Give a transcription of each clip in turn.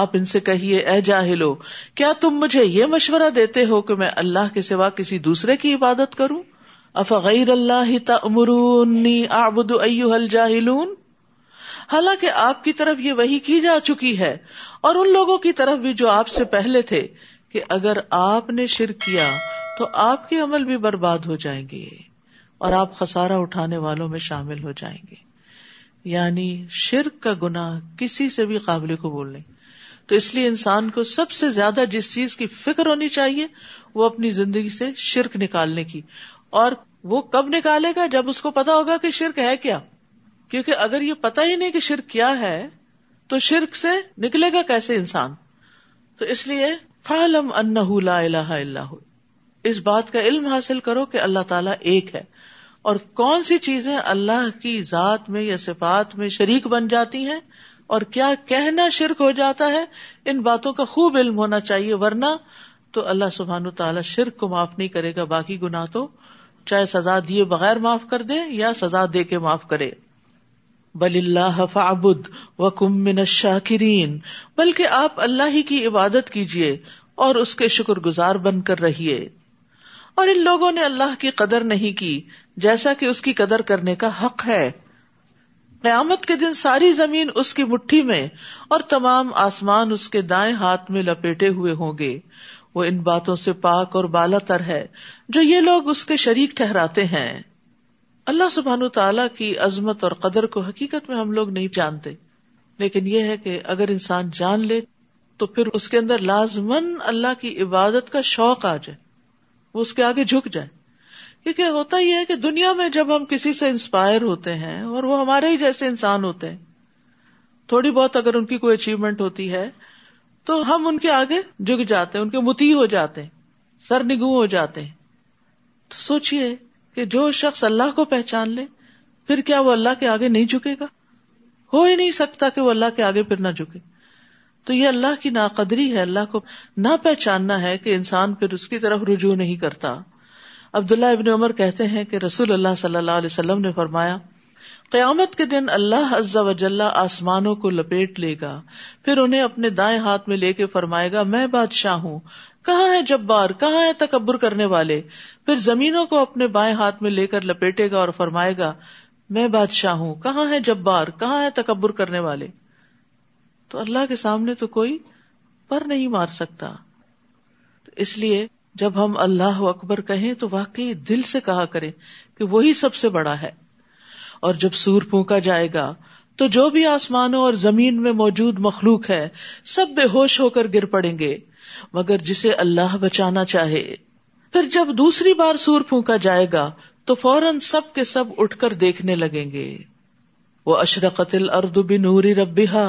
आप इनसे कहिए ए जाहिलो क्या तुम मुझे ये मशवरा देते हो कि मैं अल्लाह के सिवा किसी दूसरे की इबादत करूं अफ़ैर अल्लाह तमरूनी आबुद अयुहल जाहिलून हालांकि आपकी तरफ ये वही की जा चुकी है और उन लोगों की तरफ भी जो आपसे पहले थे कि अगर आपने शिर किया तो आपके अमल भी बर्बाद हो जाएंगे और आप खसारा उठाने वालों में शामिल हो जाएंगे यानी शिरक का गुनाह किसी से भी काबिल को बोलने तो इसलिए इंसान को सबसे ज्यादा जिस चीज की फिक्र होनी चाहिए वो अपनी जिंदगी से शिरक निकालने की और वो कब निकालेगा जब उसको पता होगा कि शिरक है क्या क्योंकि अगर ये पता ही नहीं कि शिरक क्या है तो शिरक से निकलेगा कैसे इंसान तो इसलिए फालम अन्नहू ला इलाहा इस बात का इल्म हासिल करो कि अल्लाह ताला एक है और कौन सी चीजें अल्लाह की जात में या सिफात में शरीक बन जाती हैं और क्या कहना शिरक हो जाता है इन बातों का खूब इल्म होना चाहिए वरना तो अल्लाह सुबहान तला शिरक को माफ नहीं करेगा बाकी गुना तो चाहे सजा दिए बगैर माफ कर दे या सजा दे के माफ करे बल्लाह फाबुद वकुम शाकिरीन बल्कि आप अल्लाह ही की इबादत कीजिए और उसके शुक्र शुक्रगुजार बनकर रहिए और इन लोगों ने अल्लाह की कदर नहीं की जैसा कि उसकी कदर करने का हक है क्यामत के दिन सारी जमीन उसकी मुट्ठी में और तमाम आसमान उसके दाएं हाथ में लपेटे हुए होंगे वो इन बातों से पाक और बाला तर है जो ये लोग उसके शरीक ठहराते हैं अल्लाह सुबहान तला की अजमत और कदर को हकीकत में हम लोग नहीं जानते लेकिन यह है कि अगर इंसान जान ले तो फिर उसके अंदर लाजमन अल्लाह की इबादत का शौक आ जाए वो उसके आगे झुक जाए क्योंकि होता ही है कि दुनिया में जब हम किसी से इंस्पायर होते हैं और वो हमारे ही जैसे इंसान होते हैं थोड़ी बहुत अगर उनकी कोई अचीवमेंट होती है तो हम उनके आगे झुक जाते हैं उनके मुती हो जाते हैं सरनिगु हो जाते हैं तो सोचिए कि जो शख्स अल्लाह को पहचान ले फिर क्या वो अल्लाह के आगे नहीं झुकेगा हो ही नहीं सकता कि वो अल्लाह के आगे फिर ना झुके तो ये अल्लाह की नाकदरी है अल्लाह को ना पहचानना है कि इंसान फिर उसकी तरफ रुजू नहीं करता अब्दुल्ला इबन उमर कहते हैं कि रसूल अल्लाह सल्लल्लाहु अलैहि वसल्लम ने फरमाया क़यामत के दिन अल्लाह अज्जा वजल्ला आसमानों को लपेट लेगा फिर उन्हें अपने दाएं हाथ में लेके फरमाएगा मैं बादशाह हूँ कहाँ है जब्बार कहाँ है तकबर करने वाले फिर जमीनों को अपने बाएं हाथ में लेकर लपेटेगा और फरमाएगा मैं बादशाह हूँ कहाँ है जब्बार कहाँ है तकबर करने वाले तो अल्लाह के सामने तो कोई पर नहीं मार सकता तो इसलिए जब हम अल्लाह अकबर कहें तो वाकई दिल से कहा करें कि वही सबसे बड़ा है और जब सूर फूका जाएगा तो जो भी आसमानों और जमीन में मौजूद मखलूक है सब बेहोश होकर गिर पड़ेंगे मगर जिसे अल्लाह बचाना चाहे फिर जब दूसरी बार सूर फूका जाएगा तो फौरन सब के सब उठकर देखने लगेंगे वो अशरकतिल अर्द नूरी रबिहा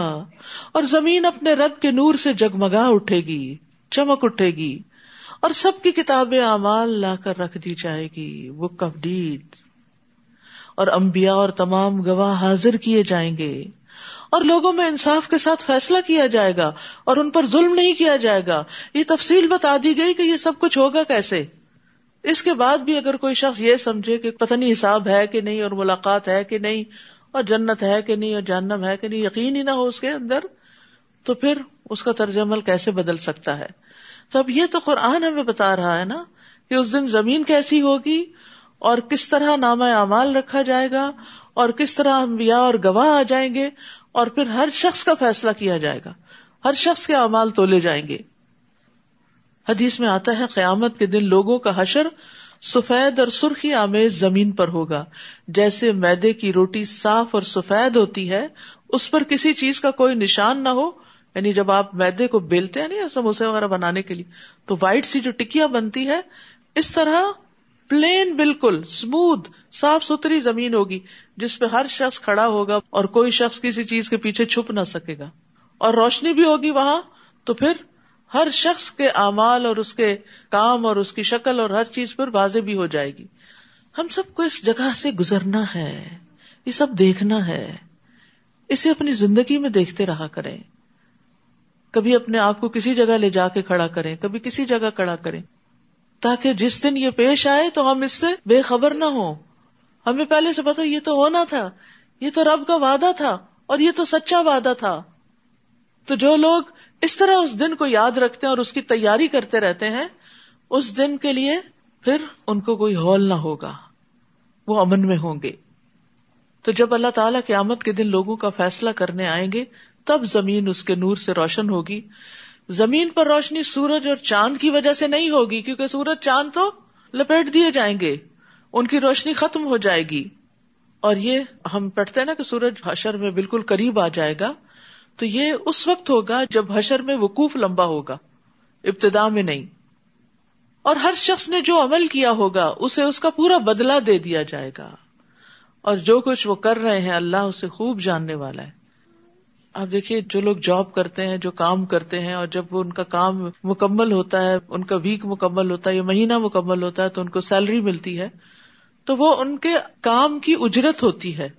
और जमीन अपने रब के नूर से जगमगा उठेगी चमक उठेगी और सबकी किताबें अमाल लाकर रख दी जाएगी बुक ऑफ डीड और अंबिया और तमाम गवाह हाजिर किए जाएंगे और लोगों में इंसाफ के साथ फैसला किया जाएगा और उन पर जुल्म नहीं किया जाएगा ये तफसील बता दी गई कि ये सब कुछ होगा कैसे इसके बाद भी अगर कोई शख्स ये समझे कि पता नहीं हिसाब है कि नहीं और मुलाकात है कि नहीं और जन्नत है कि नहीं और जहनम है कि नहीं यकीन ही ना हो उसके अंदर तो फिर उसका तर्ज अमल कैसे बदल सकता है तो अब ये तो कुरान हमें बता रहा है ना कि उस दिन जमीन कैसी होगी और किस तरह नामा अमाल रखा जाएगा और किस तरह अम्बिया और गवाह आ जाएंगे और फिर हर शख्स का फैसला किया जाएगा हर शख्स के अमाल तोले जाएंगे हदीस में आता है क्यामत के दिन लोगों का हशर सफेद और सुर्खी आमेज जमीन पर होगा जैसे मैदे की रोटी साफ और सफेद होती है उस पर किसी चीज का कोई निशान ना हो यानी जब आप मैदे को बेलते हैं ना समोसे वगैरह बनाने के लिए तो व्हाइट सी जो टिकिया बनती है इस तरह प्लेन बिल्कुल स्मूथ साफ सुथरी जमीन होगी जिसपे हर शख्स खड़ा होगा और कोई शख्स किसी चीज के पीछे छुप ना सकेगा और रोशनी भी होगी वहां तो फिर हर शख्स के अमाल और उसके काम और उसकी शक्ल और हर चीज पर बाजे भी हो जाएगी हम सबको इस जगह से गुजरना है ये सब देखना है इसे अपनी जिंदगी में देखते रहा करें कभी अपने आप को किसी जगह ले जाके खड़ा करें कभी किसी जगह खड़ा करें ताकि जिस दिन ये पेश आए तो हम इससे बेखबर ना हो हमें पहले से पता ये तो होना था ये तो रब का वादा था और ये तो सच्चा वादा था तो जो लोग इस तरह उस दिन को याद रखते हैं और उसकी तैयारी करते रहते हैं उस दिन के लिए फिर उनको कोई हॉल ना होगा वो अमन में होंगे तो जब अल्लाह ताला क्यामत के दिन लोगों का फैसला करने आएंगे तब जमीन उसके नूर से रोशन होगी जमीन पर रोशनी सूरज और चांद की वजह से नहीं होगी क्योंकि सूरज चांद तो लपेट दिए जाएंगे उनकी रोशनी खत्म हो जाएगी और ये हम पढ़ते हैं ना कि सूरज हशर में बिल्कुल करीब आ जाएगा तो ये उस वक्त होगा जब हशर में वकूफ लंबा होगा इब्तदा में नहीं और हर शख्स ने जो अमल किया होगा उसे उसका पूरा बदला दे दिया जाएगा और जो कुछ वो कर रहे हैं अल्लाह उसे खूब जानने वाला है आप देखिए जो लोग जॉब करते हैं जो काम करते हैं और जब वो उनका काम मुकम्मल होता है उनका वीक मुकम्मल होता है या महीना मुकम्मल होता है तो उनको सैलरी मिलती है तो वो उनके काम की उजरत होती है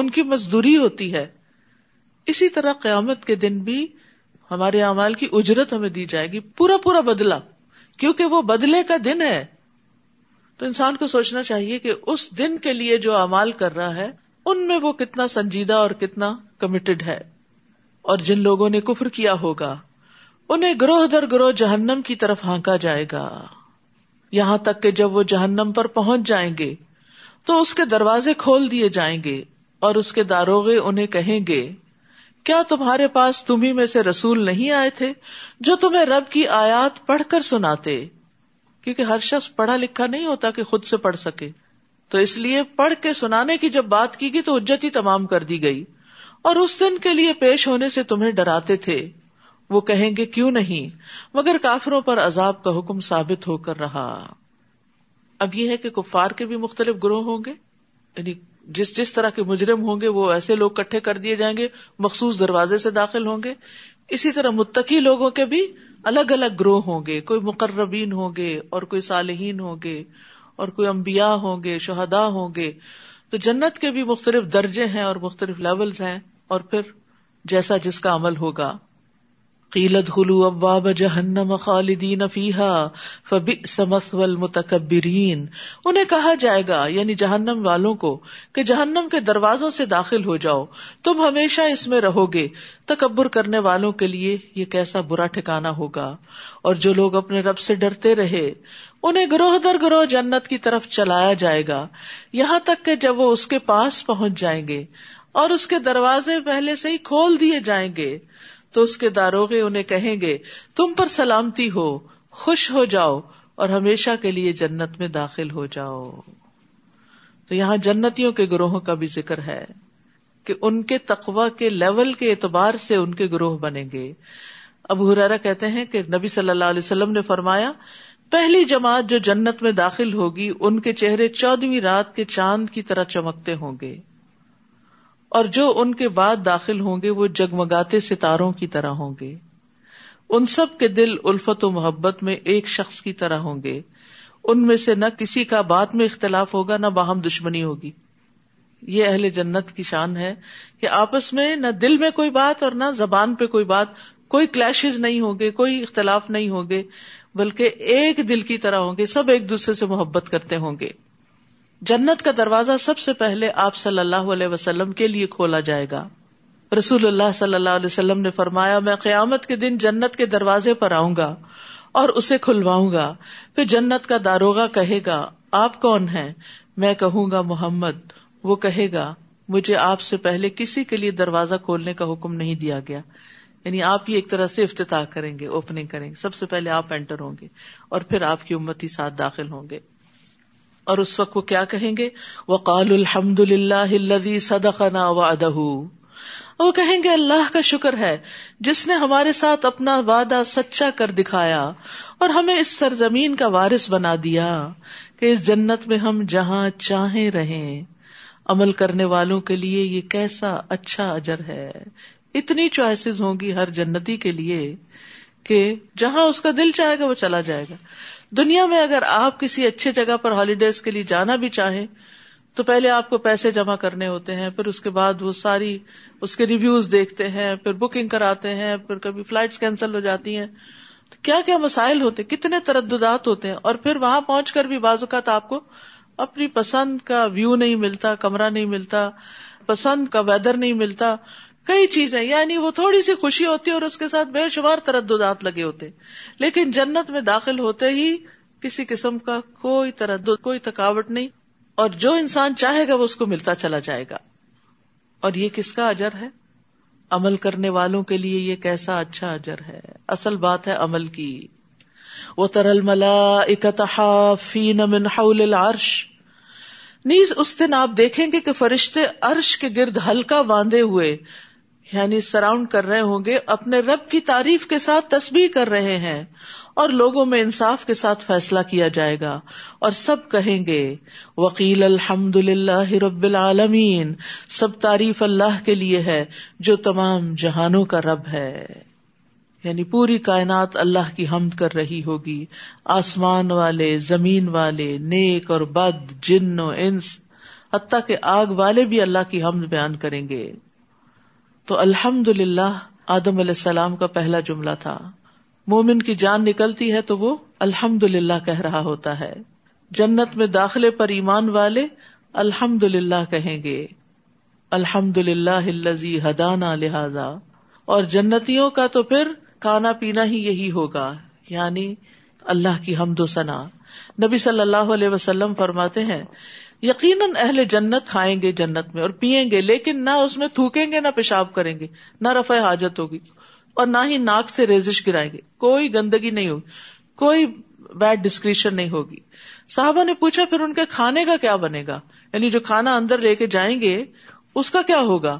उनकी मजदूरी होती है इसी तरह क्यामत के दिन भी हमारे अमाल की उजरत हमें दी जाएगी पूरा पूरा बदला क्योंकि वो बदले का दिन है तो इंसान को सोचना चाहिए कि उस दिन के लिए जो अमाल कर रहा है उनमें वो कितना संजीदा और कितना कमिटेड है और जिन लोगों ने कुफर किया होगा उन्हें ग्रोह दर ग्रोह जहन्नम की तरफ हांका जाएगा यहां तक कि जब वो जहन्नम पर पहुंच जाएंगे तो उसके दरवाजे खोल दिए जाएंगे और उसके दारोगे उन्हें कहेंगे क्या तुम्हारे पास तुम्ही में से रसूल नहीं आए थे जो तुम्हें रब की आयात पढ़कर सुनाते क्योंकि हर शख्स पढ़ा लिखा नहीं होता कि खुद से पढ़ सके तो इसलिए पढ़ के सुनाने की जब बात की गई तो उज्जत ही तमाम कर दी गई और उस दिन के लिए पेश होने से तुम्हें डराते थे वो कहेंगे क्यों नहीं मगर काफरों पर अजाब का हुक्म साबित होकर रहा अब यह है कि कुफार के भी मुख्तलिफ ग्रोह होंगे यानी जिस जिस तरह के मुजरिम होंगे वो ऐसे लोग इकट्ठे कर दिए जाएंगे मखसूस दरवाजे से दाखिल होंगे इसी तरह मुत्तकी लोगों के भी अलग अलग ग्रोह होंगे कोई मुकर्रबीन होंगे और कोई सालहीन होंगे और कोई अम्बिया होंगे शहदा होंगे तो जन्नत के भी मुख्तलिफ दर्जे हैं और मुख्तलिफ लेवल्स हैं और फिर जैसा जिसका अमल होगा कीलत हलू अब्बाब जहन्नम खालिदीन फीहा फबि समसवल मुतकबरीन उन्हें कहा जाएगा यानी जहन्नम वालों को कि जहन्नम के दरवाजों से दाखिल हो जाओ तुम हमेशा इसमें रहोगे तकबर करने वालों के लिए ये कैसा बुरा ठिकाना होगा और जो लोग अपने रब से डरते रहे उन्हें ग्रोह दर ग्रोह जन्नत की तरफ चलाया जाएगा यहाँ तक के जब वो उसके पास पहुंच जाएंगे और उसके दरवाजे पहले से ही खोल दिए जाएंगे तो उसके दारोगे उन्हें कहेंगे तुम पर सलामती हो खुश हो जाओ और हमेशा के लिए जन्नत में दाखिल हो जाओ तो यहां जन्नतियों के ग्रोहों का भी जिक्र है कि उनके तकवा के लेवल के एतबार से उनके ग्रोह बनेंगे अब हुरारा कहते हैं कि नबी सल्लल्लाहु अलैहि वसल्लम ने फरमाया पहली जमात जो जन्नत में दाखिल होगी उनके चेहरे चौदहवीं रात के चांद की तरह चमकते होंगे और जो उनके बाद दाखिल होंगे वो जगमगाते सितारों की तरह होंगे उन सब के दिल उल्फत मोहब्बत में एक शख्स की तरह होंगे उनमें से न किसी का बात में इख्तलाफ होगा न बाहम दुश्मनी होगी ये अहले जन्नत की शान है कि आपस में न दिल में कोई बात और न जबान पे कोई बात कोई क्लैशेज नहीं होंगे कोई इख्तलाफ नहीं होंगे बल्कि एक दिल की तरह होंगे सब एक दूसरे से मोहब्बत करते होंगे जन्नत का दरवाजा सबसे पहले आप सल्लल्लाहु अलैहि वसल्लम के लिए खोला जाएगा रसूल सल्लल्लाहु अलैहि वसल्लम ने फरमाया मैं क्यामत के दिन जन्नत के दरवाजे पर आऊंगा और उसे खुलवाऊंगा फिर जन्नत का दारोगा कहेगा आप कौन है मैं कहूंगा मोहम्मद वो कहेगा मुझे आपसे पहले किसी के लिए दरवाजा खोलने का हुक्म नहीं दिया गया यानी आप ही एक तरह से इफ्तः करेंगे ओपनिंग करेंगे सबसे पहले आप एंटर होंगे और फिर आपकी उम्मत ही साथ दाखिल होंगे और उस वक्त वो क्या कहेंगे वकालहमदुल्लाजी सदकना वादहू वो कहेंगे अल्लाह का शुक्र है जिसने हमारे साथ अपना वादा सच्चा कर दिखाया और हमें इस सरजमीन का वारिस बना दिया कि इस जन्नत में हम जहां चाहे रहे अमल करने वालों के लिए ये कैसा अच्छा अजर है इतनी चॉइसेस होंगी हर जन्नती के लिए कि जहां उसका दिल चाहेगा वो चला जाएगा दुनिया में अगर आप किसी अच्छे जगह पर हॉलीडेज के लिए जाना भी चाहें तो पहले आपको पैसे जमा करने होते हैं फिर उसके बाद वो सारी उसके रिव्यूज देखते हैं फिर बुकिंग कराते हैं फिर कभी फ्लाइट कैंसिल हो जाती है तो क्या क्या मसाइल होते हैं कितने तरदात होते हैं और फिर वहां पहुंचकर भी बाजुकात आपको अपनी पसंद का व्यू नहीं मिलता कमरा नहीं मिलता पसंद का वेदर नहीं मिलता कई चीजें यानी वो थोड़ी सी खुशी होती है और उसके साथ बेशुमार तरद्दुदात लगे होते लेकिन जन्नत में दाखिल होते ही किसी किस्म का कोई तरद कोई थकावट नहीं और जो इंसान चाहेगा वो उसको मिलता चला जाएगा और ये किसका अजर है अमल करने वालों के लिए ये कैसा अच्छा अजर है असल बात है अमल की वो तरल मला इकतहाफीन अर्श नीज उस दिन आप देखेंगे कि फरिश्ते अर्श के गिर्द हल्का बांधे हुए यानी सराउंड कर रहे होंगे अपने रब की तारीफ के साथ तस्बीह कर रहे हैं और लोगों में इंसाफ के साथ फैसला किया जाएगा और सब कहेंगे वकील अल्हम्दुलिल्लाह रब्बिल आलमीन सब तारीफ अल्लाह के लिए है जो तमाम जहानों का रब है यानी पूरी कायनात अल्लाह की हमद कर रही होगी आसमान वाले जमीन वाले नेक और बद जिन्न इंस हती के आग वाले भी अल्लाह की हमद बयान करेंगे तो अल्हम्दुलिल्लाह आदम सलाम का पहला जुमला था मोमिन की जान निकलती है तो वो अल्हम्दुलिल्लाह कह रहा होता है जन्नत में दाखिले पर ईमान वाले अल्हम्दुलिल्लाह कहेंगे अल्हम्दुलिल्लाह हदाना लिहाजा और जन्नतियों का तो फिर खाना पीना ही यही होगा यानी अल्लाह की हमदो सना नबी सल्लल्लाहु अलैहि वसल्लम फरमाते हैं यकीनन अहले जन्नत खाएंगे जन्नत में और पियेंगे लेकिन ना उसमें थूकेंगे ना पेशाब करेंगे ना रफे हाजत होगी और ना ही नाक से रेजिश गिराएंगे कोई गंदगी नहीं होगी कोई बैड डिस्क्रिप्शन नहीं होगी साहबा ने पूछा फिर उनके खाने का क्या बनेगा यानी जो खाना अंदर लेके जाएंगे उसका क्या होगा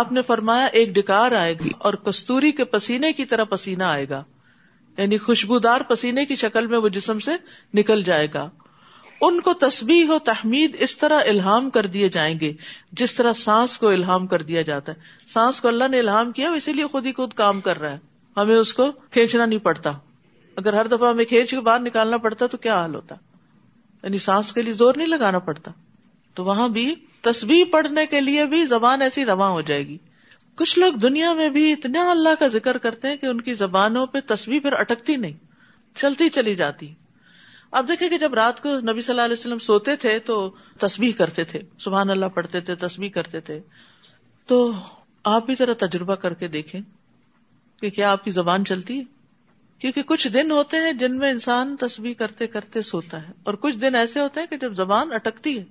आपने फरमाया एक डिकार आएगी और कस्तूरी के पसीने की तरह पसीना आएगा यानी खुशबूदार पसीने की शक्ल में वो जिसम से निकल जाएगा उनको तस्बीह और तहमीद इस तरह इल्हाम कर दिए जाएंगे जिस तरह सांस को इल्हाम कर दिया जाता है सांस को अल्लाह ने इल्हाम किया इसीलिए खुद ही खुद काम कर रहा है हमें उसको खींचना नहीं पड़ता अगर हर दफा हमें खींच के बाहर निकालना पड़ता तो क्या हाल होता यानी सांस के लिए जोर नहीं लगाना पड़ता तो वहां भी तस्बीह पढ़ने के लिए भी जबान ऐसी रवा हो जाएगी कुछ लोग दुनिया में भी इतना अल्लाह का जिक्र करते हैं कि उनकी जबानों पर तस्वीर फिर अटकती नहीं चलती चली जाती आप देखेंगे जब रात को नबी सल्लल्लाहु अलैहि सोते थे तो तस्वीर करते थे सुबह अल्लाह पढ़ते थे तस्वीर करते थे तो आप भी जरा तजुर्बा करके देखे कि क्या आपकी जबान चलती है क्योंकि कुछ दिन होते हैं जिनमें इंसान तस्वीर करते करते सोता है और कुछ दिन ऐसे होते हैं कि जब जबान अटकती है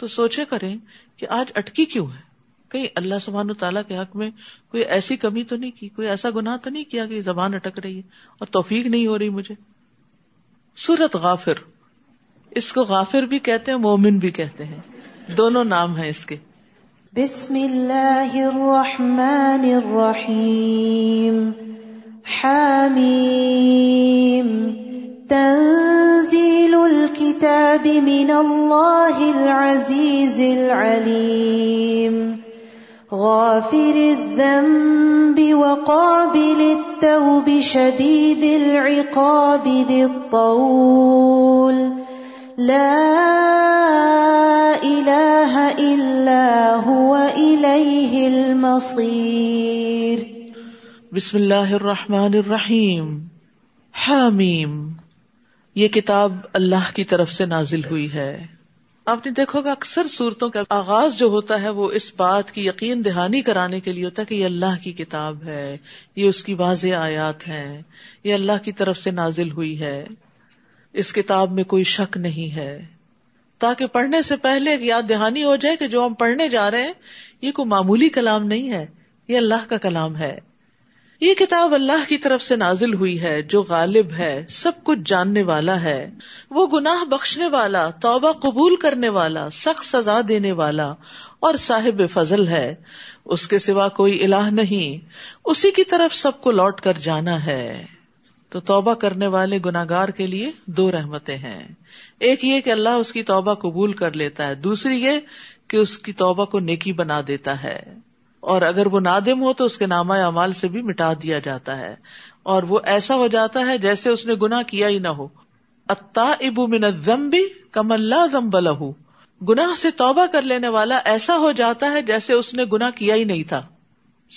तो सोचे करें कि आज अटकी क्यों है कहीं अल्लाह सुबहान तला के हक में कोई ऐसी कमी तो नहीं की कोई ऐसा गुनाह तो नहीं किया कि जबान अटक रही है और तोफीक नहीं हो रही मुझे سورت غافر اس کو غافر بھی کہتے ہیں مومن بھی کہتے ہیں دونوں نام ہیں اس کے بسم اللہ الرحمن الرحیم حامیم تنزیل الكتاب من اللہ العزیز العلیم غافر الذنب وقابل التوب شديد العقاب ذي الطول لا اله الا هو اليه المصير بسم الله الرحمن الرحيم حامیم یہ کتاب اللہ کی طرف سے نازل ہوئی ہے आपने देखोगा अक्सर सूरतों का आगाज जो होता है वो इस बात की यकीन दहानी कराने के लिए होता है कि ये अल्लाह की किताब है ये उसकी वाज आयात है ये अल्लाह की तरफ से नाजिल हुई है इस किताब में कोई शक नहीं है ताकि पढ़ने से पहले याद दहानी हो जाए कि जो हम पढ़ने जा रहे हैं ये कोई मामूली कलाम नहीं है ये अल्लाह का कलाम है ये किताब अल्लाह की तरफ से नाजिल हुई है जो गालिब है सब कुछ जानने वाला है वो गुनाह बख्शने वाला तोबा कबूल करने वाला सख्त सजा देने वाला और साहिब फजल है उसके सिवा कोई इलाह नहीं उसी की तरफ सबको लौट कर जाना है तो तौबा करने वाले गुनागार के लिए दो रहमतें हैं एक ये कि अल्लाह उसकी तोबा कबूल कर लेता है दूसरी ये कि उसकी तोबा को नेकी बना देता है और अगर वो नादिम हो तो उसके नामा अमाल से भी मिटा दिया जाता है और वो ऐसा हो जाता है जैसे उसने गुना किया ही ना हो अत्ता इबू मिन जम्बी कमल्ला जम्बलहू गुनाह से तौबा कर लेने वाला ऐसा हो जाता है जैसे उसने गुना किया ही नहीं था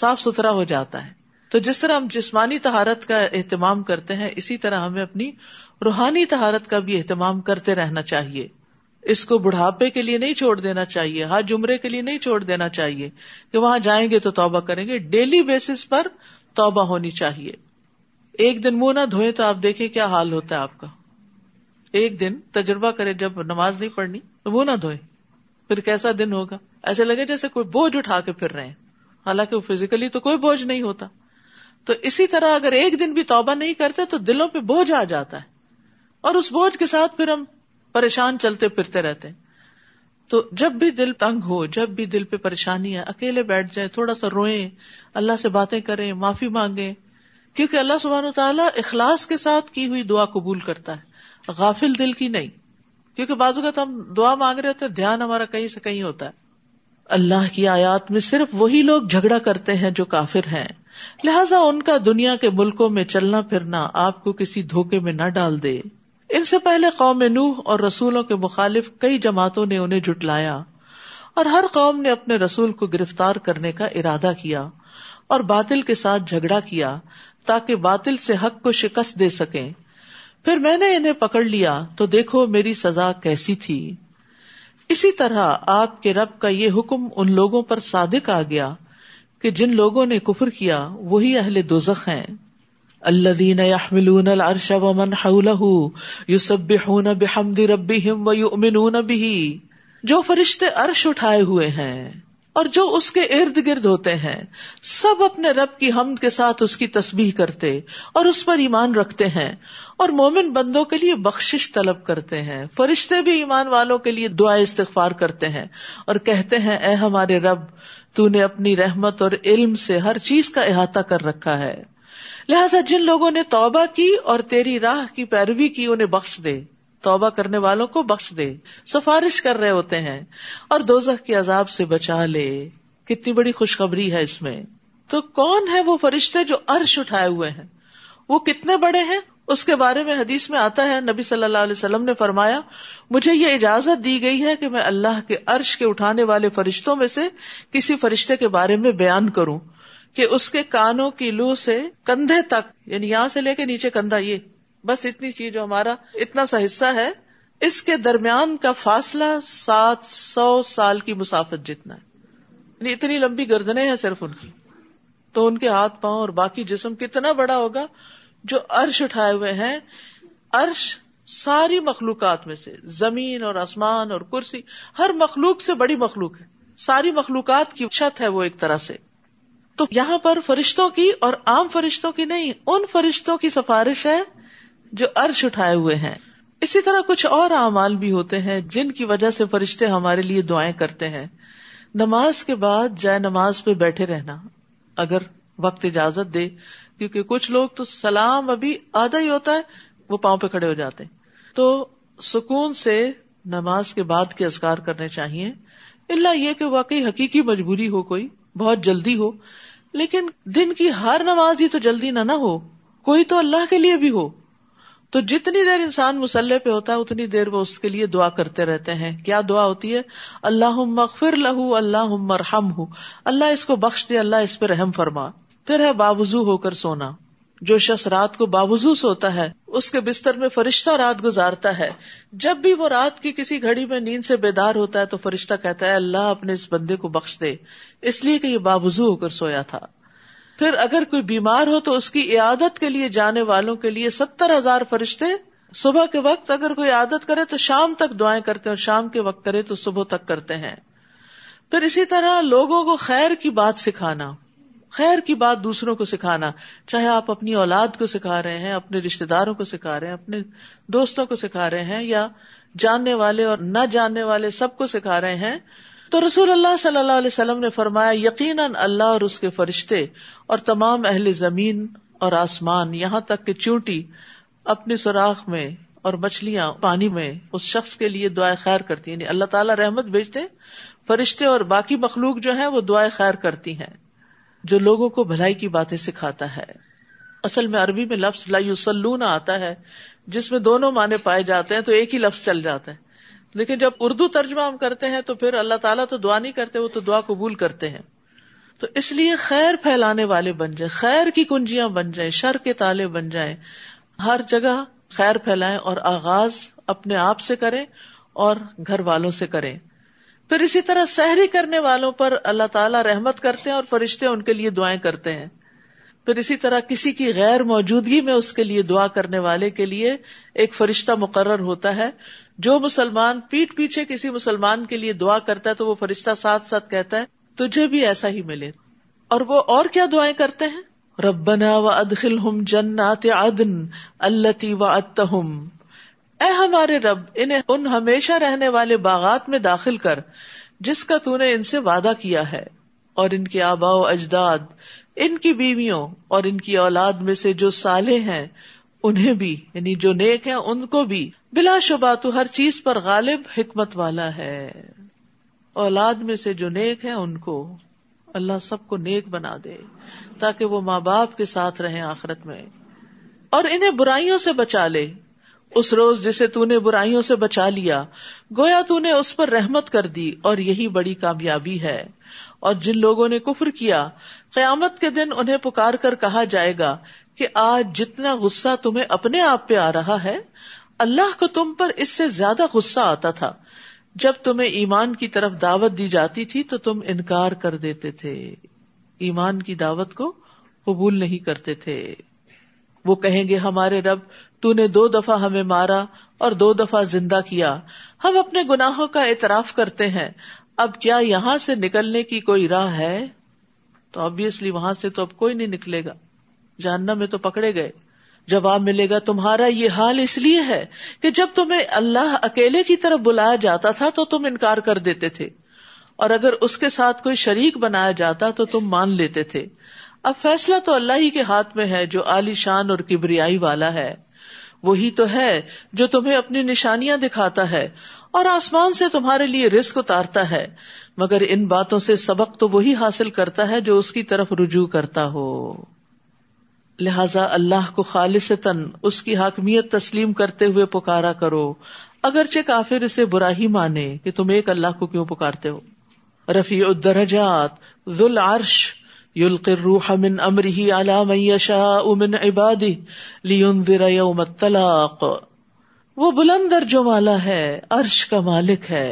साफ सुथरा हो जाता है तो जिस तरह हम जिस्मानी तहारत का एहतमाम करते हैं इसी तरह हमें अपनी रूहानी तहारत का भी एहतमाम करते रहना चाहिए इसको बुढ़ापे के लिए नहीं छोड़ देना चाहिए हज हाँ, जुमरे के लिए नहीं छोड़ देना चाहिए कि वहां जाएंगे तो तौबा करेंगे डेली बेसिस पर तौबा होनी चाहिए एक दिन मुंह ना धोए तो आप देखें क्या हाल होता है आपका एक दिन तजुर्बा करे जब नमाज नहीं पढ़नी तो मुंह ना धोए फिर कैसा दिन होगा ऐसे लगे जैसे कोई बोझ उठा के फिर रहे हैं हालांकि वो फिजिकली तो कोई बोझ नहीं होता तो इसी तरह अगर एक दिन भी तौबा नहीं करते तो दिलों पे बोझ आ जाता है और उस बोझ के साथ फिर हम परेशान चलते फिरते रहते हैं तो जब भी दिल तंग हो जब भी दिल पे परेशानी है अकेले बैठ जाए थोड़ा सा रोए अल्लाह से बातें करें माफी मांगे क्योंकि अल्लाह सुबहान तला इखलास के साथ की हुई दुआ कबूल करता है गाफिल दिल की नहीं क्योंकि तो हम दुआ मांग रहे होते हैं ध्यान हमारा कहीं से कहीं होता है अल्लाह की आयात में सिर्फ वही लोग झगड़ा करते हैं जो काफिर है लिहाजा उनका दुनिया के मुल्कों में चलना फिरना आपको किसी धोखे में न डाल दे इनसे पहले कौम नूह और रसूलों के मुखालिफ कई जमातों ने उन्हें जुटलाया और हर कौम ने अपने रसूल को गिरफ्तार करने का इरादा किया और बातिल के साथ झगड़ा किया ताकि बातिल से हक को शिकस्त दे सके फिर मैंने इन्हें पकड़ लिया तो देखो मेरी सजा कैसी थी इसी तरह आपके रब का ये हुक्म उन लोगों पर सादिक आ गया कि जिन लोगों ने कुफर किया वही अहले दोजख हैं الذين يحملون العرش ومن حوله يسبحون بحمد ربهم ويؤمنون به जो फरिश्ते अर्श उठाए हुए हैं और जो उसके इर्द गिर्द होते हैं सब अपने रब की हमद के साथ उसकी तस्बीह करते और उस पर ईमान रखते हैं और मोमिन बंदों के लिए बख्शिश तलब करते हैं फरिश्ते भी ईमान वालों के लिए दुआ इस्तफार करते हैं और कहते हैं ए हमारे रब तूने अपनी रहमत और इल्म से हर चीज का अहाता कर रखा है लिहाजा जिन लोगों ने तोबा की और तेरी राह की पैरवी की उन्हें बख्श दे तोबा करने वालों को बख्श दे सिफारिश कर रहे होते हैं और दोजख के अजाब से बचा ले कितनी बड़ी खुशखबरी है इसमें तो कौन है वो फरिश्ते जो अर्श उठाए हुए हैं वो कितने बड़े हैं उसके बारे में हदीस में आता है नबी सल्लल्लाहु अलैहि वसल्लम ने फरमाया मुझे ये इजाजत दी गई है कि मैं अल्लाह के अर्श के उठाने वाले फरिश्तों में से किसी फरिश्ते के बारे में बयान करूं कि उसके कानों की लू से कंधे तक यानी यहां से लेके नीचे कंधा ये बस इतनी चीज जो हमारा इतना सा हिस्सा है इसके दरमियान का फासला सात सौ साल की मुसाफत जितना है यानी इतनी लंबी गर्दने हैं सिर्फ उनकी तो उनके हाथ पांव और बाकी जिसम कितना बड़ा होगा जो अर्श उठाए हुए हैं अर्श सारी मखलूकत में से जमीन और आसमान और कुर्सी हर मखलूक से बड़ी मखलूक है सारी मखलूकत की छत है वो एक तरह से तो यहाँ पर फरिश्तों की और आम फरिश्तों की नहीं उन फरिश्तों की सिफारिश है जो अर्श उठाए हुए हैं इसी तरह कुछ और अमाल भी होते हैं जिनकी वजह से फरिश्ते हमारे लिए दुआएं करते हैं नमाज के बाद जाए नमाज पे बैठे रहना अगर वक्त इजाजत दे क्योंकि कुछ लोग तो सलाम अभी आधा ही होता है वो पांव पे खड़े हो जाते हैं तो सुकून से नमाज के बाद के असकार करने चाहिए इल्ला ये कि वाकई हकीकी मजबूरी हो कोई बहुत जल्दी हो लेकिन दिन की हर नमाज ही तो जल्दी ना ना हो कोई तो अल्लाह के लिए भी हो तो जितनी देर इंसान मुसल्ले पे होता है उतनी देर वो उसके लिए दुआ करते रहते हैं क्या दुआ होती है अल्लाह मकफिर लहू अल्लाह मरहम हूँ अल्लाह इसको बख्श दे अल्लाह इस पर रहम फरमा फिर है बावजू होकर सोना जो शख्स रात को बावजू सोता है उसके बिस्तर में फरिश्ता रात गुजारता है जब भी वो रात की किसी घड़ी में नींद से बेदार होता है तो फरिश्ता कहता है अल्लाह अपने इस बंदे को बख्श दे इसलिए कि ये बावजू होकर सोया था फिर अगर कोई बीमार हो तो उसकी इयादत के लिए जाने वालों के लिए सत्तर हजार फरिश्ते सुबह के वक्त अगर कोई आदत करे तो शाम तक दुआएं करते हैं और शाम के वक्त करे तो सुबह तक करते हैं फिर इसी तरह लोगों को खैर की बात सिखाना खैर की बात दूसरों को सिखाना चाहे आप अपनी औलाद को सिखा रहे हैं अपने रिश्तेदारों को सिखा रहे हैं अपने दोस्तों को सिखा रहे हैं या जानने वाले और न जानने वाले सबको सिखा रहे हैं तो रसूल अल्लाह सल्लल्लाहु अलैहि वसल्लम ने फरमाया यकीनन अल्लाह और उसके फरिश्ते और तमाम अहल जमीन और आसमान यहाँ तक के चूंटी अपने सुराख में और मछलियां पानी में उस शख्स के लिए दुआ खैर करती है अल्लाह ताला रहमत भेजते फरिश्ते और बाकी मखलूक जो है वो दुआ खैर करती है जो लोगों को भलाई की बातें सिखाता है असल में अरबी में लफ्ज लायुसलून आता है जिसमें दोनों माने पाए जाते हैं तो एक ही लफ्ज चल जाता है लेकिन जब उर्दू तर्जमा हम करते हैं तो फिर अल्लाह ताला तो दुआ नहीं करते वो तो दुआ कबूल करते हैं तो इसलिए खैर फैलाने वाले बन जाए खैर की कुंजियां बन जाए शर के ताले बन जाए हर जगह खैर फैलाएं और आगाज अपने आप से करें और घर वालों से करें फिर इसी तरह सहरी करने वालों पर अल्लाह ताला रहमत करते हैं और फरिश्ते उनके लिए दुआएं करते हैं फिर इसी तरह किसी की गैर मौजूदगी में उसके लिए दुआ करने वाले के लिए एक फरिश्ता मुकर्र होता है जो मुसलमान पीठ पीछे किसी मुसलमान के लिए दुआ करता है तो वो फरिश्ता साथ साथ कहता है तुझे भी ऐसा ही मिले और वो और क्या दुआएं करते हैं रबना व अदखिल हम जन्नात अदन अल्लती व अतहम ए हमारे रब इन्हें उन हमेशा रहने वाले बागात में दाखिल कर जिसका तूने इनसे वादा किया है और इनके आबाओ अजदाद इनकी बीवियों और इनकी औलाद में से जो साले हैं उन्हें भी यानी जो नेक हैं उनको भी बिला बिलाशुबा तो हर चीज पर गालिब हिकमत वाला है औलाद में से जो नेक है उनको अल्लाह सबको नेक बना दे ताकि वो माँ बाप के साथ रहें आखरत में और इन्हें बुराइयों से बचा ले उस रोज जिसे तूने बुराइयों से बचा लिया गोया तूने उस पर रहमत कर दी और यही बड़ी कामयाबी है और जिन लोगों ने कुफर किया क्यामत के दिन उन्हें पुकार कर कहा जाएगा कि आज जितना गुस्सा तुम्हें अपने आप पे आ रहा है अल्लाह को तुम पर इससे ज्यादा गुस्सा आता था जब तुम्हें ईमान की तरफ दावत दी जाती थी तो तुम इनकार कर देते थे ईमान की दावत को कबूल नहीं करते थे वो कहेंगे हमारे रब तूने दो दफा हमें मारा और दो दफा जिंदा किया हम अपने गुनाहों का एतराफ करते हैं अब क्या यहां से निकलने की कोई राह है तो ऑब्वियसली वहां से तो अब कोई नहीं निकलेगा जानना में तो पकड़े गए जवाब मिलेगा तुम्हारा ये हाल इसलिए है कि जब तुम्हें अल्लाह अकेले की तरफ बुलाया जाता था तो तुम इनकार कर देते थे और अगर उसके साथ कोई शरीक बनाया जाता तो तुम मान लेते थे अब फैसला तो अल्लाह ही के हाथ में है जो आलीशान और किबरियाई वाला है वही तो है जो तुम्हें अपनी निशानियां दिखाता है और आसमान से तुम्हारे लिए रिस्क उतारता है मगर इन बातों से सबक तो वही हासिल करता है जो उसकी तरफ रुजू करता हो लिहाजा अल्लाह को खालिस उसकी हाकमियत तस्लीम करते हुए पुकारा करो अगरचे काफिर इसे बुरा ही माने कि तुम एक अल्लाह को क्यों पुकारते हो रफी उदरजात जुल आर्श يلقي الروح من امره على من يشاء من عباده لينذر يوم الطلاق वो बुलंद अर्जो वाला है अर्श का मालिक है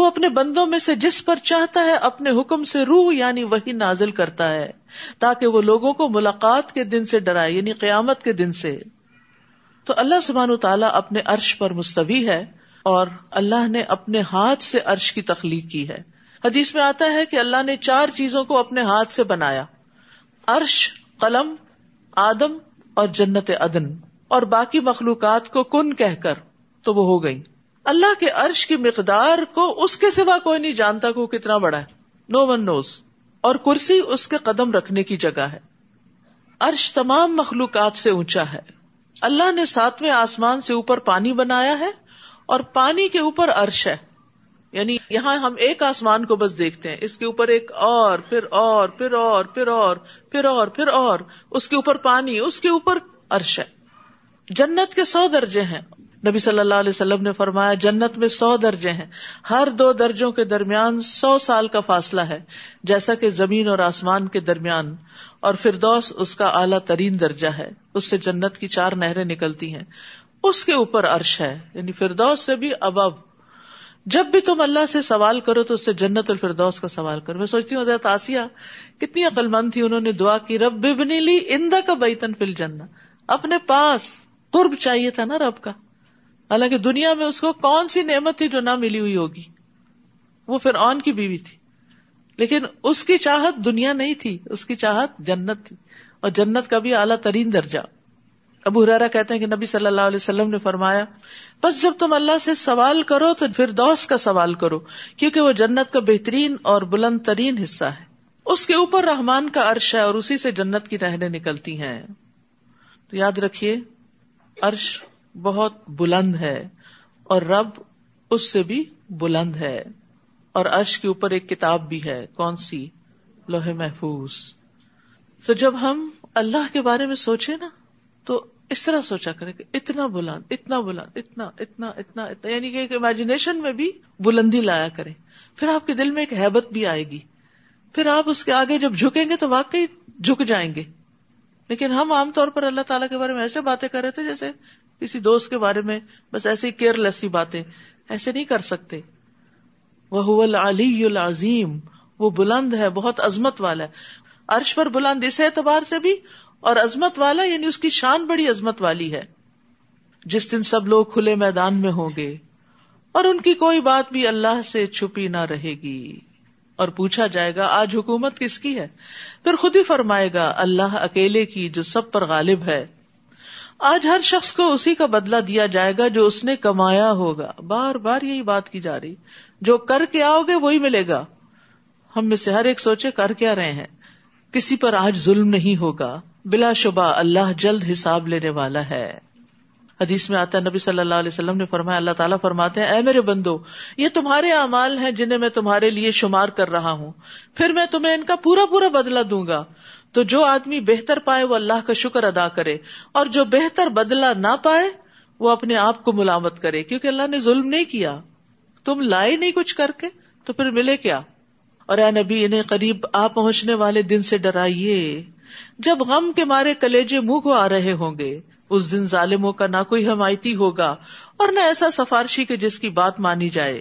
वो अपने बंदों में से जिस पर चाहता है अपने हुक्म से रूह यानी वही नाजिल करता है ताकि वो लोगों को मुलाकात के दिन से डराए यानी क्यामत के दिन से तो अल्लाह सुबहान तला अपने अर्श पर मुस्तवी है और अल्लाह ने अपने हाथ से अर्श की तखलीक की है हदीस में आता है कि अल्लाह ने चार चीजों को अपने हाथ से बनाया अर्श कलम आदम और जन्नत अदन और बाकी मखलूकत को कुन कहकर तो वो हो गई अल्लाह के अर्श की मकदार को उसके सिवा कोई नहीं जानता को कितना बड़ा है नो वन नोज और कुर्सी उसके कदम रखने की जगह है अर्श तमाम मखलूक से ऊंचा है अल्लाह ने सातवें आसमान से ऊपर पानी बनाया है और पानी के ऊपर अर्श है यानी यहाँ हम एक आसमान को बस देखते हैं इसके ऊपर एक और फिर और फिर और फिर और फिर और फिर और उसके ऊपर पानी उसके ऊपर अर्श है जन्नत के सौ दर्जे हैं नबी सल्लल्लाहु अलैहि वसल्लम ने फरमाया जन्नत में सौ दर्जे हैं हर दो दर्जों के दरमियान सौ साल का फासला है जैसा कि जमीन और आसमान के दरमियान और फिरदौस उसका आला तरीन दर्जा है उससे जन्नत की चार नहरें निकलती हैं उसके ऊपर अर्श है यानी फिरदौस से भी अबव जब भी तुम अल्लाह से सवाल करो तो उससे जन्नत और फिरदौस का सवाल करो मैं सोचती हूँ हजरत आसिया कितनी अकलमंद थी उन्होंने दुआ की रब बिबनी ली इंदा का बैतन फिल जन्ना अपने पास कुर्ब चाहिए था ना रब का हालांकि दुनिया में उसको कौन सी नेमत थी जो ना मिली हुई होगी वो फिर ऑन की बीवी थी लेकिन उसकी चाहत दुनिया नहीं थी उसकी चाहत जन्नत थी और जन्नत का भी आला तरीन दर्जा अबू हुरारा कहते हैं कि नबी सल्लल्लाहु अलैहि वसल्लम ने फरमाया बस जब तुम अल्लाह से सवाल करो तो फिर दौस का सवाल करो क्योंकि वो जन्नत का बेहतरीन और बुलंद तरीन हिस्सा है उसके ऊपर रहमान का अर्श है और उसी से जन्नत की रहने निकलती है तो याद रखिये अर्श बहुत बुलंद है और रब उससे भी बुलंद है और अर्श के ऊपर एक किताब भी है कौन सी लोहे महफूज तो जब हम अल्लाह के बारे में सोचे ना तो इस तरह सोचा करें कि इतना बुलंद इतना बुलंद इतना इतना इतना इतना यानी कि इमेजिनेशन में भी बुलंदी लाया करें फिर आपके दिल में एक हैबत भी आएगी फिर आप उसके आगे जब झुकेंगे तो वाकई झुक जाएंगे लेकिन हम आमतौर पर अल्लाह ताला के बारे में ऐसे बातें कर रहे थे जैसे किसी दोस्त के बारे में बस ऐसे ही केयरलेस ही बातें ऐसे नहीं कर सकते वह अली अजीम वो बुलंद है बहुत अजमत वाला है अर्श पर बुलंद इस एतबार से भी और अजमत वाला यानी उसकी शान बड़ी अजमत वाली है जिस दिन सब लोग खुले मैदान में होंगे और उनकी कोई बात भी अल्लाह से छुपी ना रहेगी और पूछा जाएगा आज हुकूमत किसकी है फिर खुद ही फरमाएगा अल्लाह अकेले की जो सब पर गालिब है आज हर शख्स को उसी का बदला दिया जाएगा जो उसने कमाया होगा बार बार यही बात की जा रही जो करके आओगे वही मिलेगा हम में से हर एक सोचे कर क्या रहे हैं किसी पर आज जुल्म नहीं होगा बिला शुबा अल्लाह जल्द हिसाब लेने वाला है हदीस में आता है नबी सल्लल्लाहु अलैहि वसल्लम ने फरमाया अल्लाह ताला फरमाते हैं ऐ मेरे बंदो ये तुम्हारे अमाल हैं जिन्हें मैं तुम्हारे लिए शुमार कर रहा हूँ फिर मैं तुम्हें इनका पूरा पूरा बदला दूंगा तो जो आदमी बेहतर पाए वो अल्लाह का शुक्र अदा करे और जो बेहतर बदला ना पाए वो अपने आप को मुलामत करे क्योंकि अल्लाह ने जुल्म नहीं किया तुम लाए नहीं कुछ करके तो फिर मिले क्या और ए नबी इन्हें करीब आ पहुंचने वाले दिन से डराइए जब गम के मारे कलेजे मुंह को आ रहे होंगे उस दिन जालिमों का ना कोई हमायती होगा और न ऐसा सफारशी के जिसकी बात मानी जाए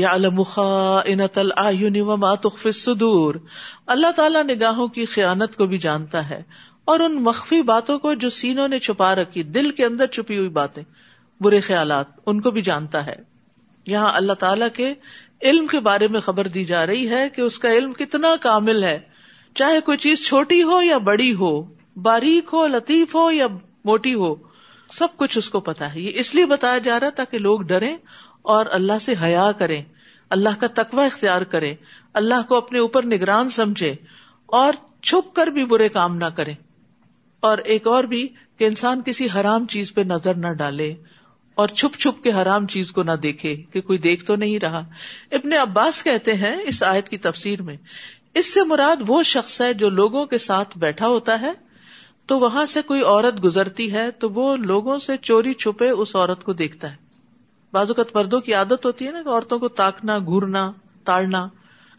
या अल्लाह तला निगाहों की खयानत को भी जानता है और उन मख्फी बातों को जो सीनों ने छुपा रखी दिल के अंदर छुपी हुई बातें बुरे ख्याल उनको भी जानता है यहाँ अल्लाह तला के इल्म के बारे में खबर दी जा रही है कि उसका इल्म कितना कामिल है चाहे कोई चीज छोटी हो या बड़ी हो बारीक हो लतीफ हो या मोटी हो सब कुछ उसको पता है ये इसलिए बताया जा रहा ताकि लोग डरे और अल्लाह से हया करें अल्लाह का तकवा इख्तियार करे अल्लाह को अपने ऊपर निगरान समझे और छुप कर भी बुरे काम ना करें और एक और भी कि इंसान किसी हराम चीज पे नजर ना डाले और छुप छुप के हराम चीज को ना देखे कि कोई देख तो नहीं रहा इब्ने अब्बास कहते हैं इस आयत की तफसीर में इससे मुराद वो शख्स है जो लोगों के साथ बैठा होता है तो वहां से कोई औरत गुजरती है तो वो लोगों से चोरी छुपे उस औरत को देखता है बाजूकत मर्दों की आदत होती है ना औरतों को ताकना घूरना ताड़ना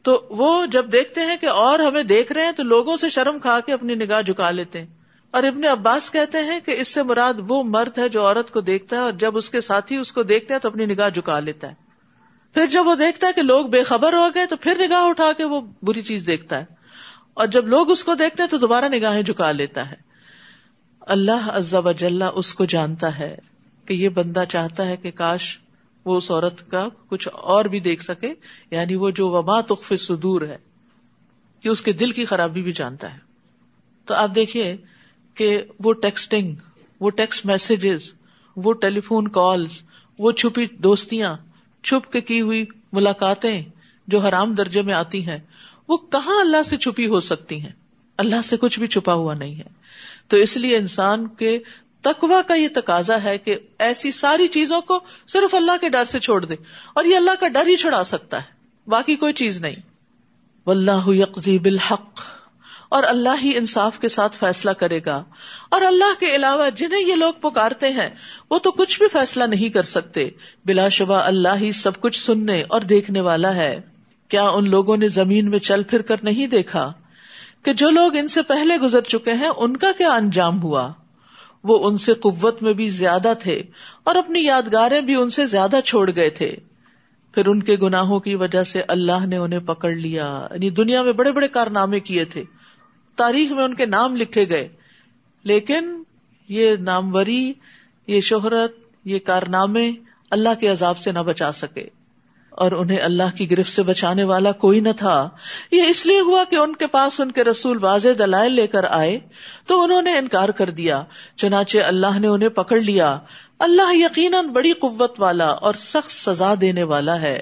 तो वो जब देखते हैं कि और हमें देख रहे हैं तो लोगों से शर्म खा के अपनी निगाह झुका लेते हैं और इबन अब्बास कहते हैं कि इससे मुराद वो मर्द है जो औरत को देखता है और जब उसके साथी उसको देखते हैं तो अपनी निगाह झुका लेता है फिर जब वो देखता है कि लोग बेखबर हो गए तो फिर निगाह उठा के वो बुरी चीज देखता है और जब लोग उसको देखते हैं तो दोबारा निगाहें झुका लेता है अल्लाह अज्जा वजल्ला उसको जानता है कि ये बंदा चाहता है कि काश वो उस औरत का कुछ और भी देख सके यानी वो जो वबा तुखफ सुदूर है कि उसके दिल की खराबी भी जानता है तो आप देखिए कि वो टेक्सटिंग वो टेक्स्ट मैसेजेस वो टेलीफोन कॉल्स वो छुपी दोस्तियां छुप के की हुई मुलाकातें जो हराम दर्जे में आती हैं वो कहा अल्लाह से छुपी हो सकती हैं अल्लाह से कुछ भी छुपा हुआ नहीं है तो इसलिए इंसान के तकवा का ये तकाजा है कि ऐसी सारी चीजों को सिर्फ अल्लाह के डर से छोड़ दे और ये अल्लाह का डर ही छुड़ा सकता है बाकी कोई चीज नहीं वल्लाह यकजी और अल्लाह ही इंसाफ के साथ फैसला करेगा और अल्लाह के अलावा जिन्हें ये लोग पुकारते हैं वो तो कुछ भी फैसला नहीं कर सकते बिलाशुबा अल्लाह ही सब कुछ सुनने और देखने वाला है क्या उन लोगों ने जमीन में चल फिर कर नहीं देखा कि जो लोग इनसे पहले गुजर चुके हैं उनका क्या अंजाम हुआ वो उनसे कुव्वत में भी ज्यादा थे और अपनी यादगारें भी उनसे ज्यादा छोड़ गए थे फिर उनके गुनाहों की वजह से अल्लाह ने उन्हें पकड़ लिया यानी दुनिया में बड़े बड़े कारनामे किए थे तारीख में उनके नाम लिखे गए लेकिन ये नामवरी ये शोहरत ये कारनामे अल्लाह के अजाब से ना बचा सके और उन्हें अल्लाह की गिरफ्त से बचाने वाला कोई न था ये इसलिए हुआ कि उनके पास उनके रसूल वाजे दलायल लेकर आए तो उन्होंने इनकार कर दिया चुनाचे अल्लाह ने उन्हें पकड़ लिया अल्लाह यकीनन बड़ी कुव्वत वाला और सख्त सजा देने वाला है